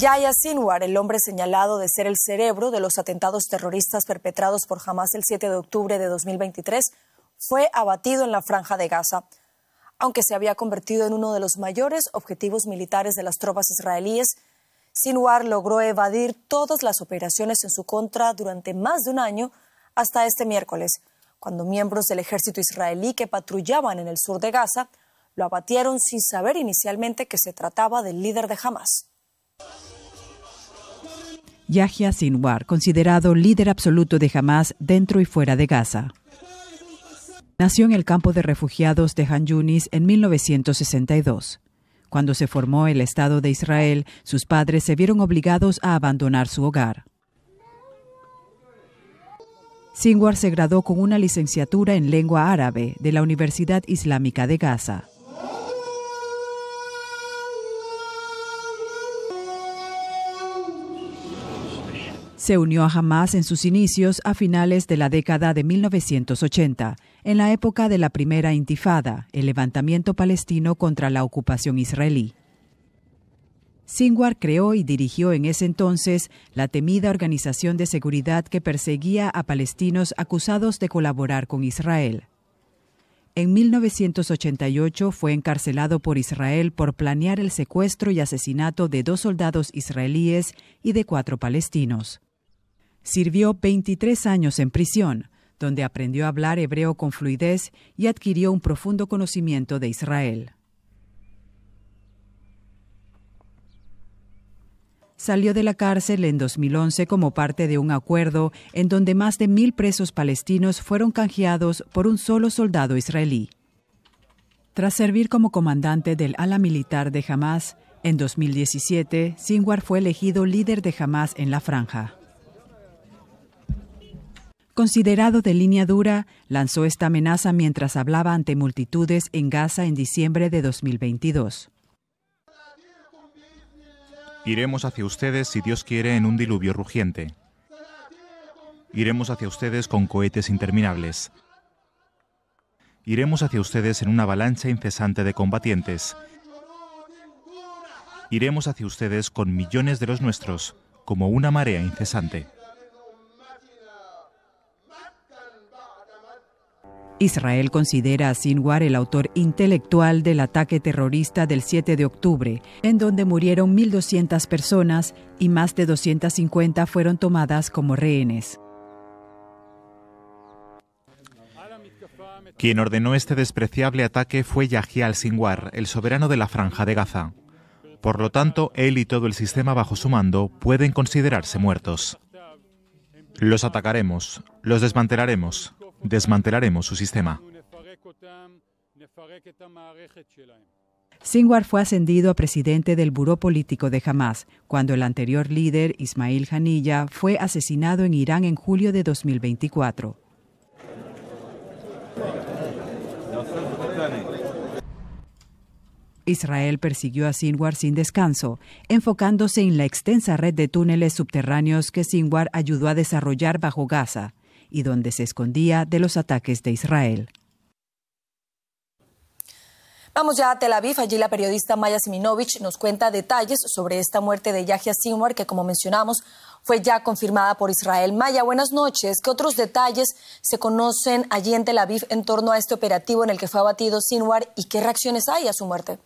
Yahya Sinwar, el hombre señalado de ser el cerebro de los atentados terroristas perpetrados por Hamas el 7 de octubre de 2023, fue abatido en la franja de Gaza. Aunque se había convertido en uno de los mayores objetivos militares de las tropas israelíes, Sinwar logró evadir todas las operaciones en su contra durante más de un año hasta este miércoles, cuando miembros del ejército israelí que patrullaban en el sur de Gaza lo abatieron sin saber inicialmente que se trataba del líder de Hamas. Yahya Sinwar, considerado líder absoluto de Hamas dentro y fuera de Gaza. Nació en el campo de refugiados de Han Yunis en 1962. Cuando se formó el Estado de Israel, sus padres se vieron obligados a abandonar su hogar. Sinwar se graduó con una licenciatura en lengua árabe de la Universidad Islámica de Gaza. Se unió a Hamas en sus inicios a finales de la década de 1980, en la época de la primera intifada, el levantamiento palestino contra la ocupación israelí. Singwar creó y dirigió en ese entonces la temida organización de seguridad que perseguía a palestinos acusados de colaborar con Israel. En 1988 fue encarcelado por Israel por planear el secuestro y asesinato de dos soldados israelíes y de cuatro palestinos. Sirvió 23 años en prisión, donde aprendió a hablar hebreo con fluidez y adquirió un profundo conocimiento de Israel. Salió de la cárcel en 2011 como parte de un acuerdo en donde más de mil presos palestinos fueron canjeados por un solo soldado israelí. Tras servir como comandante del ala militar de Hamas, en 2017, Sinwar fue elegido líder de Hamas en la franja. Considerado de línea dura, lanzó esta amenaza mientras hablaba ante multitudes en Gaza en diciembre de 2022. Iremos hacia ustedes, si Dios quiere, en un diluvio rugiente. Iremos hacia ustedes con cohetes interminables. Iremos hacia ustedes en una avalancha incesante de combatientes. Iremos hacia ustedes con millones de los nuestros, como una marea incesante. Israel considera a Sinwar el autor intelectual del ataque terrorista del 7 de octubre, en donde murieron 1.200 personas y más de 250 fueron tomadas como rehenes. Quien ordenó este despreciable ataque fue Yahya al-Sinwar, el soberano de la Franja de Gaza. Por lo tanto, él y todo el sistema bajo su mando pueden considerarse muertos. Los atacaremos, los desmantelaremos, Desmantelaremos su sistema. Sinwar fue ascendido a presidente del Buró Político de Hamas cuando el anterior líder, Ismail Hanilla, fue asesinado en Irán en julio de 2024. Israel persiguió a Sinwar sin descanso, enfocándose en la extensa red de túneles subterráneos que Sinwar ayudó a desarrollar bajo Gaza y donde se escondía de los ataques de Israel. Vamos ya a Tel Aviv, allí la periodista Maya Siminovich nos cuenta detalles sobre esta muerte de Yahya Sinwar, que como mencionamos fue ya confirmada por Israel. Maya, buenas noches. ¿Qué otros detalles se conocen allí en Tel Aviv en torno a este operativo en el que fue abatido Sinwar y qué reacciones hay a su muerte?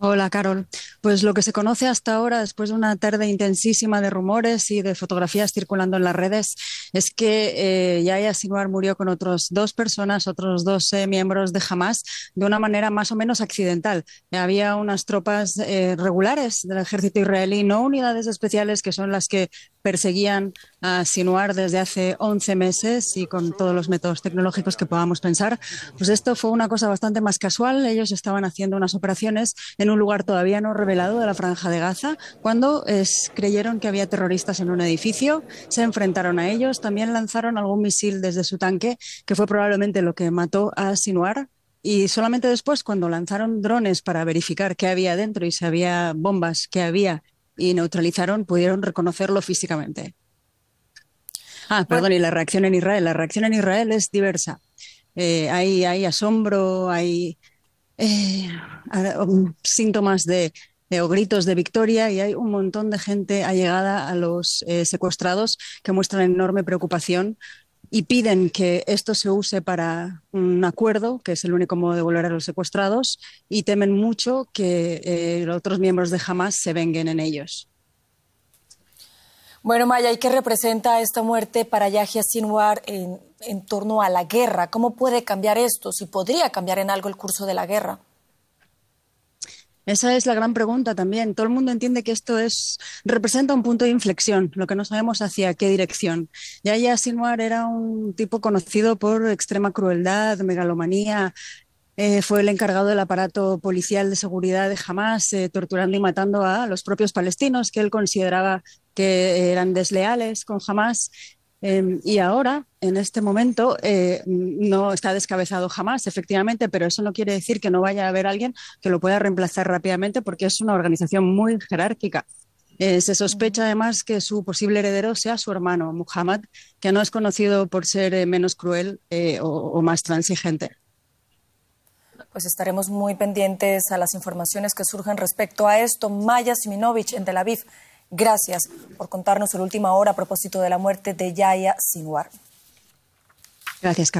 Hola, Carol. Pues lo que se conoce hasta ahora, después de una tarde intensísima de rumores y de fotografías circulando en las redes, es que eh, Yahya Sinwar murió con otras dos personas, otros dos miembros de Hamas, de una manera más o menos accidental. Había unas tropas eh, regulares del ejército israelí, no unidades especiales, que son las que perseguían a Sinuar desde hace 11 meses y con todos los métodos tecnológicos que podamos pensar, pues esto fue una cosa bastante más casual. Ellos estaban haciendo unas operaciones en un lugar todavía no revelado de la franja de Gaza cuando es, creyeron que había terroristas en un edificio, se enfrentaron a ellos, también lanzaron algún misil desde su tanque, que fue probablemente lo que mató a Sinuar. Y solamente después, cuando lanzaron drones para verificar qué había dentro y si había bombas, qué había y neutralizaron, pudieron reconocerlo físicamente. Ah, perdón, y la reacción en Israel. La reacción en Israel es diversa. Eh, hay, asombro, hay eh, um, síntomas de, o gritos de victoria y hay un montón de gente allegada a los eh, secuestrados que muestran enorme preocupación y piden que esto se use para un acuerdo, que es el único modo de volver a los secuestrados, y temen mucho que eh, los otros miembros de Hamas se venguen en ellos. Bueno, Maya, ¿y qué representa esta muerte para Yahya Sinwar en, en torno a la guerra? ¿Cómo puede cambiar esto? ¿Si podría cambiar en algo el curso de la guerra? Esa es la gran pregunta también. Todo el mundo entiende que esto es representa un punto de inflexión, lo que no sabemos hacia qué dirección. Yaya Sinwar era un tipo conocido por extrema crueldad, megalomanía, eh, fue el encargado del aparato policial de seguridad de Hamas, eh, torturando y matando a los propios palestinos que él consideraba que eran desleales con Hamas Em, y ahora, en este momento, eh, no está descabezado jamás, efectivamente, pero eso no quiere decir que no vaya a haber alguien que lo pueda reemplazar rápidamente porque es una organización muy jerárquica. Eh, se sospecha además que su posible heredero sea su hermano, Muhammad, que no es conocido por ser eh, menos cruel o, o más transigente pues estaremos muy pendientes a las informaciones que surjan respecto a esto. Maya Siminovich en Tel Aviv Gracias por contarnos su última hora a propósito de la muerte de Yaya Sinwar. Gracias,